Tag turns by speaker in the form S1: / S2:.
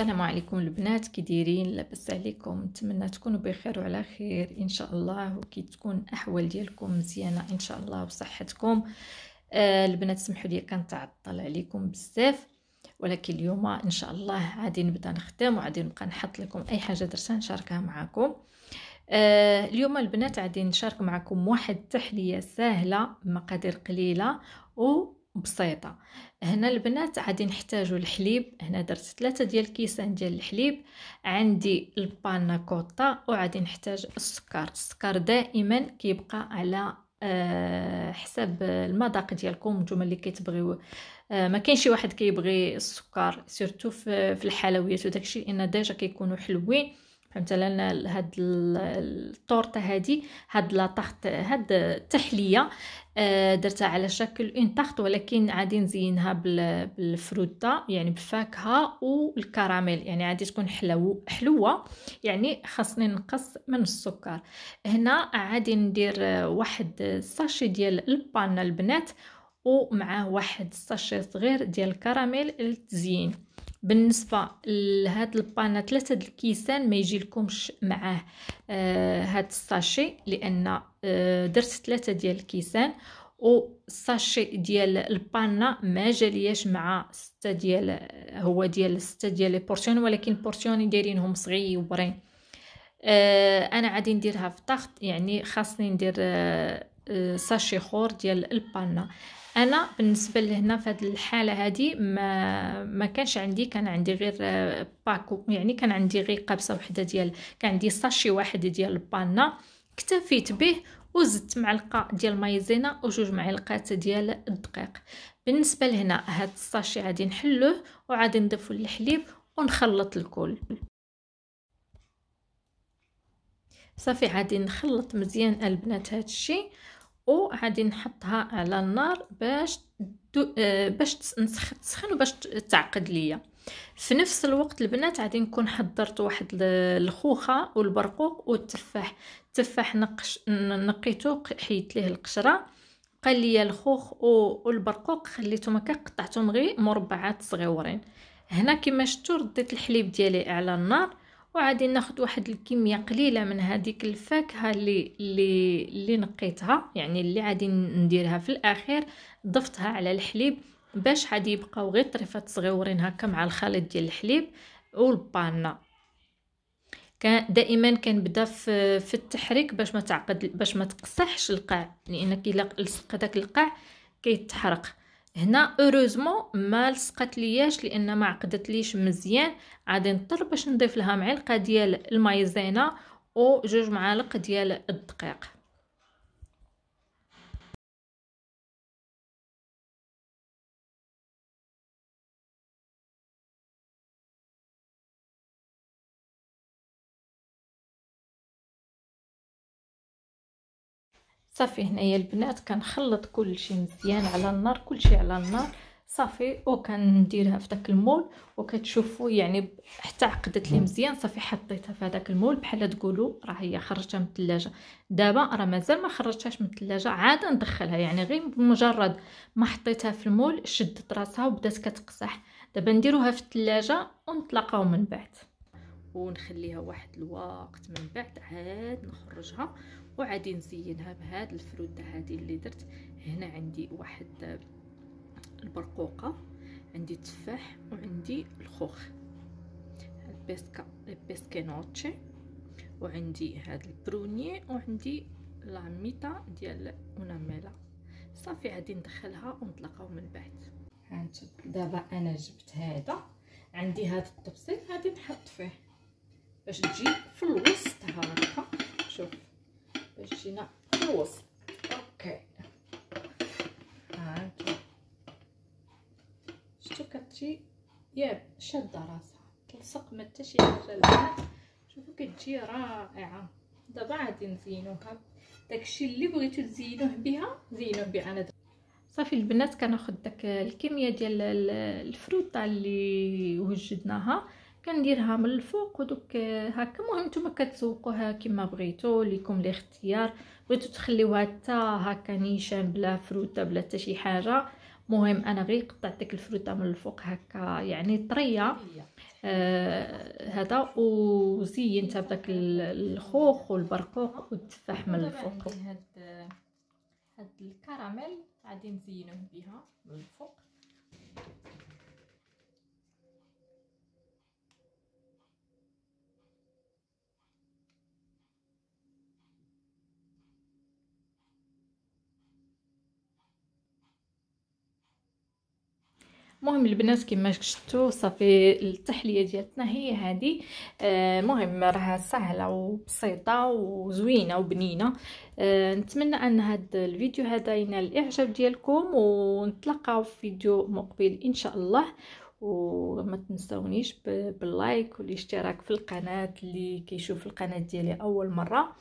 S1: السلام عليكم البنات كي دايرين لاباس عليكم نتمنى تكونوا بخير وعلى خير ان شاء الله وكي تكون الاحوال ديالكم مزيانه ان شاء الله وصحتكم آه البنات سمحوا لي كنتعطل عليكم بزاف ولكن اليوم ان شاء الله غادي نبدا نخدم وغادي نبقى نحط لكم اي حاجه درتها نشاركها معكم آه اليوم البنات غادي نشارك معكم واحد التحليه سهله مقادير قليله و بسيطه هنا البنات غادي نحتاجو الحليب هنا درت ثلاثة ديال كيسان ديال الحليب عندي البانا كوطا وغادي نحتاج السكر السكر دائما كيبقى على آه، حساب المذاق ديالكم نتوما اللي كتبغيو آه، ما كاين شي واحد كيبغي السكر سيرتو في الحلويات وداكشي لان ديجا كيكونوا حلوين فهمت لنا هاد الطورطه هادي هاد لاطارت هاد التحليه آه، درتها على شكل اون طارت ولكن غادي نزينها بالفروته يعني بالفاكهه والكراميل يعني غادي تكون حلو حلوه يعني خاصني نقص من السكر هنا غادي ندير واحد الساشي ديال البان البنات ومعاه واحد الساشي صغير ديال الكراميل للتزيين بالنسبه لهاد البانا ثلاثه الكيسان ما يجي لكمش معاه آه هاد الساشي لان آه درت ثلاثه ديال الكيسان و الساشي ديال البانا ما جالياش مع ستة ديال هو ديال ستة ديال لي بورسيون ولكن بورسيون دايرينهم صغيورين آه انا غادي نديرها في طاخت يعني خاصني ندير آه ساشي خور ديال البانا انا بالنسبه لهنا في هذه الحاله هذه ما ما كانش عندي كان عندي غير آه، باكو يعني كان عندي غير قبصه وحده ديال كان عندي ساشي واحد ديال البانا اكتفيت به وزدت معلقه ديال المايزينا وجوج معلقات ديال الدقيق بالنسبه لهنا هاد الساشي غادي نحلوه وغادي نضيفو الحليب ونخلط الكل صافي غادي نخلط مزيان البنات هادشي الشيء وغادي نحطها على النار باش آه، باش تسخن وباش تعقد ليا في نفس الوقت البنات غادي نكون حضرت واحد الخوخه والبرقوق والتفاح التفاح نقش نقيته حيت ليه القشره قال لي الخوخ والبرقوق خليتهم هكا قطعتهم غير مربعات صغيورين هنا كما شفتوا رديت الحليب ديالي على النار وعادي ناخذ واحد الكميه قليله من هذيك الفاكهه اللي اللي اللي نقيتها يعني اللي عادي نديرها في الاخير ضفتها على الحليب باش عادي يبقاو غير طريفات صغيورين هكا مع الخليط ديال الحليب والبانا كان دائما كنبدا في, في التحريك باش ما تعقد باش ما تقصحش القاع لان الا لصق داك القاع كيتحرق هنا اوروزمون ما لصقت لياش لان ما عقدتليش مزيان غادي نضطر باش نضيف لها معلقه ديال المايزينا و جوج معالق ديال الدقيق صافي هنايا البنات كنخلط كلشي مزيان على النار كلشي على النار صافي وكنديرها في داك المول وكتشوفوا يعني حتى عقدت لي مزيان صافي حطيتها في هذاك المول بحال تقولوا راه هي خرجتها من الثلاجه دابا راه مازال ما خرجتهاش من الثلاجه عاد ندخلها يعني غير بمجرد ما حطيتها في المول شدت راسها وبدات كتقصح دابا نديروها في الثلاجه ونطلقاو من بعد ونخليها واحد الوقت من بعد عاد نخرجها وعادي نزينها بهاد الفروته هادي اللي درت هنا عندي واحد البرقوقه عندي التفاح وعندي الخوخ البيسكا البيسكينوتشي وعندي هاد البروني وعندي لاميتا ديال اوناميلا صافي غادي ندخلها ونطلقها من بعد هانت دابا انا جبت هذا عندي هذا الطبسيل غادي نحط فيه باش تجي في الوسط هكا شوف باش تجينا في الوسط اوكي هاكا شتو كتجي يا شاده راسها تلصق ما حتى شي حاجه لها شوفو كتجي رائعه دابا غادي نزينوها داكشي اللي بغيتو تزينوه بها زينوه بها انا صافي البنات كناخذ داك الكميه ديال الفروطه اللي وجدناها كنديرها من الفوق ودوك هكا المهم نتوما كتسوقوها كما بغيتو ليكم الاختيار بغيتو تخليوها حتى هكا نيشان بلا فروته بلا حتى شي حاجه مهم انا غير قطعت ديك الفروته من الفوق هكا يعني طريه آه هذا وزينتها بداك الخوخ والبرقوق والتفاح من الفوق هاد هاد الكراميل غادي نزينوه بها من الفوق المهم البنات كما شفتوا صافي التحليه ديالتنا هي هذه آه، المهم راها سهله وبسيطه وزوينه وبنينه آه، نتمنى ان هذا الفيديو هذا ينال الاعجاب ديالكم ونتلاقاو في فيديو مقبل ان شاء الله وما تنسونيش باللايك والاشتراك في القناه اللي كيشوف القناه ديالي اول مره